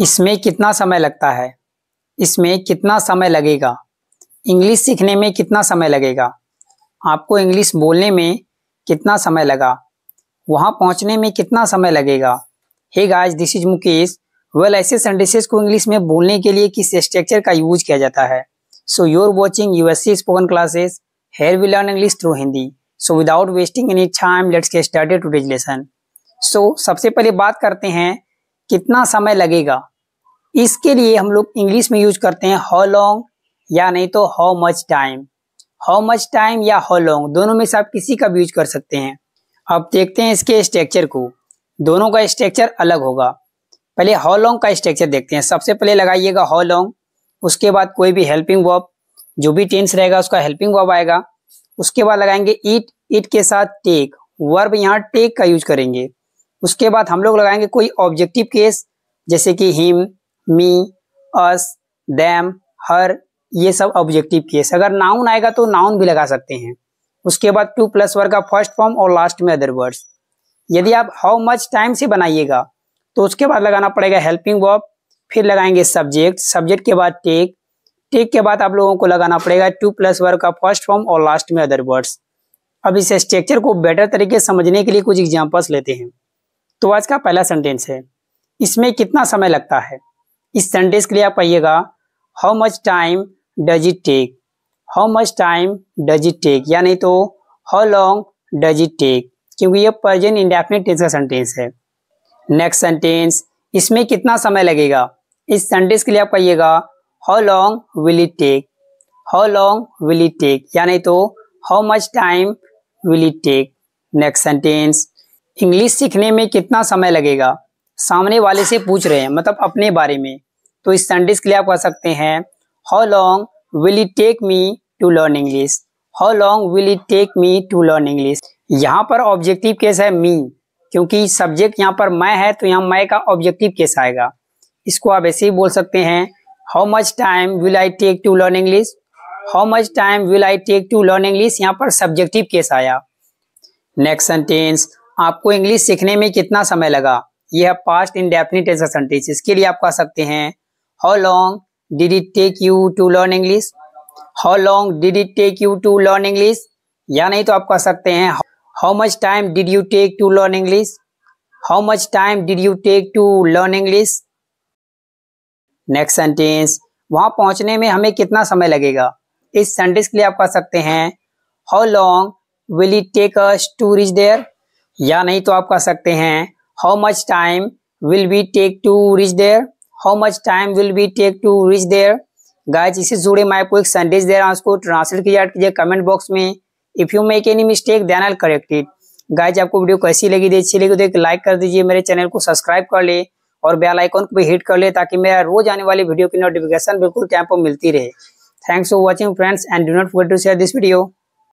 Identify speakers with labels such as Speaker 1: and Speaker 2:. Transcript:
Speaker 1: इसमें कितना समय लगता है इसमें कितना समय लगेगा इंग्लिश सीखने में कितना समय लगेगा आपको इंग्लिश बोलने में कितना समय लगा वहाँ पहुँचने में कितना समय लगेगा hey guys this is Mukesh well ऐसे सेंटेंसेस को इंग्लिश में बोलने के लिए किस स्ट्रक्चर का यूज किया जाता है so you're watching U S spoken classes here we learn English through Hindi so without wasting any time let's get started to this lesson so सबसे पहले बात करते हैं कितना समय लगेगा इसके लिए हम लोग इंग्लिश में यूज करते हैं हाउ लॉन्ग या नहीं तो how much time how much time या हाउ लॉन्ग दोनों में से आप किसी का भी यूज कर सकते हैं अब देखते हैं इसके स्ट्रक्चर को दोनों का स्ट्रक्चर अलग होगा पहले हाउ लॉन्ग का स्ट्रक्चर देखते हैं सबसे पहले लगाइएगा हाउ लॉन्ग उसके बाद कोई भी हेल्पिंग वर्ब जो भी टेंस रहेगा उसका हेल्पिंग वर्ब आएगा उसके बाद लगाएंगे इट इट के साथ टेक वर्ब यहाँ टेक का यूज करेंगे उसके बाद हम लोग लगाएंगे कोई ऑब्जेक्टिव केस जैसे कि हिम मी अस दैम हर ये सब ऑब्जेक्टिव केस अगर नाउन आएगा तो नाउन भी लगा सकते हैं उसके बाद टू प्लस वर्ग का फर्स्ट फॉर्म और लास्ट में अदर वर्ड्स यदि आप हाउ मच टाइम से बनाइएगा तो उसके बाद लगाना पड़ेगा हेल्पिंग वर्ब फिर लगाएंगे सब्जेक्ट सब्जेक्ट के बाद टेक टेक के बाद आप लोगों को लगाना पड़ेगा टू प्लस वर्ग का फर्स्ट फॉर्म और लास्ट में अदर वर्ड्स अब इस स्ट्रक्चर को बेटर तरीके से समझने के लिए कुछ एग्जाम्पल्स लेते हैं तो आज का पहला सेंटेंस है इसमें कितना समय लगता है इस सेंटेंस के लिए आप कहिएगा how much time does it take how much time does it take या नहीं तो how long does it take क्योंकि यह प्रेजेंट इंडेफिनिट टेंस का सेंटेंस है नेक्स्ट सेंटेंस इसमें कितना समय लगेगा इस सेंटेंस के लिए आप कहिएगा how long will it take how long will it take या नहीं तो how much time will it take next sentence English सीखने में कितना समय लगेगा सामने वाले से पूछ रहे हैं मतलब अपने बारे में तो इस सेंटेंस के लिए आप कह सकते हैं how long will it take me to learn English how long will it take me to learn English यहाँ पर ऑब्जेक्टिव केस है मी क्योंकि सब्जेक्ट यहाँ पर मैं है तो यहाँ मैं का ऑब्जेक्टिव केस आएगा इसको आप ऐसे ही बोल सकते हैं how much time will I take to learn English how much time will I take to learn English यहाँ पर सब्जेक्टिव केस आया नेक्स्ट सेंटेंस आपको इंग्लिश सीखने में कितना समय लगा यह है पास्ट इंडेफिनिट सेंटेंस इसके लिए आप कह सकते हैं how long did it take you to learn English how long did it take you to learn English या नहीं तो आप कह सकते हैं how much time did you take to learn English how much time did you take to learn English next sentence वहां पहुंचने में हमें कितना समय लगेगा इस सेंटेंस के लिए आप कह सकते हैं how long will it take us to reach there या नहीं तो आप कह सकते हैं how much time will be take to reach there how much time will be take to reach there guys इसे जुड़े मैं आपको एक संदेश दे रहा हूँ उसको ट्रांसलेट किया कीजिए कमेंट बॉक्स में if you make any mistake then all correct it guys आपको वीडियो कैसी लगी थी अच्छी लगी तो एक लाइक कर दीजिए मेरे चैनल को सब्सक्राइब कर ले और बेल आइकॉन को भी हिट कर ले ताकि मेरा रोज आने वाली वीडियो की नोटिफिकेशन बिल्कुल टाइम पर मिलती रहे thanks for watching friends and do not forget to share this video